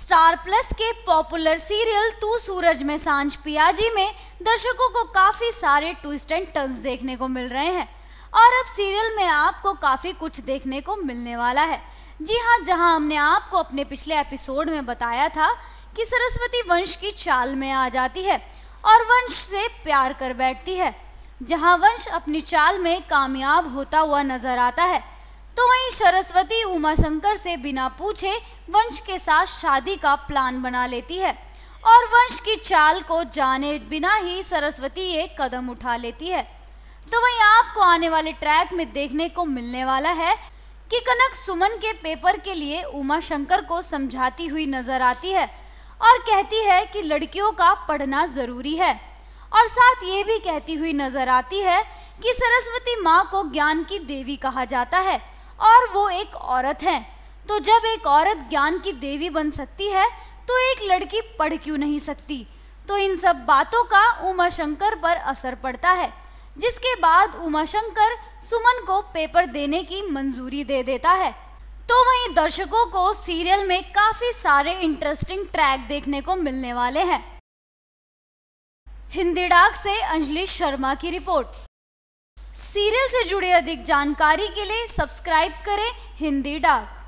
star Plus के popular serial तू सूरज में सांझ पियाजी में दर्शकों को काफ़ी सारे ट्विस्ट एंड टर्न्स देखने को मिल रहे हैं और अब सीरियल में आपको काफ़ी कुछ देखने को मिलने वाला है जी हाँ जहाँ हमने आपको अपने पिछले एपिसोड में बताया था कि सरस्वती वंश की चाल में आ जाती है और वंश से प्यार कर बैठती है जहाँ वंश अपनी चाल में कामयाब होता हुआ नजर आता है तो वहीं सरस्वती उमाशंकर से बिना पूछे वंश के साथ शादी का प्लान बना लेती है और वंश की चाल को जाने बिना ही सरस्वती ये कदम उठा लेती है तो वहीं आपको आने वाले ट्रैक में देखने को मिलने वाला है कि कनक सुमन के पेपर के लिए उमा शंकर को समझाती हुई नजर आती है और कहती है कि लड़कियों का पढ़ना ज़रूरी है और साथ ये भी कहती हुई नजर आती है कि सरस्वती माँ को ज्ञान की देवी कहा जाता है और वो एक औरत हैं तो जब एक औरत ज्ञान की देवी बन सकती है तो एक लड़की पढ़ क्यों नहीं सकती तो इन सब बातों का उमाशंकर पर असर पड़ता है जिसके बाद उमाशंकर सुमन को पेपर देने की मंजूरी दे देता है तो वहीं दर्शकों को सीरियल में काफ़ी सारे इंटरेस्टिंग ट्रैक देखने को मिलने वाले हैं हिंदी डाक से अंजलि शर्मा की रिपोर्ट सीरियल से जुड़ी अधिक जानकारी के लिए सब्सक्राइब करें हिंदी डाक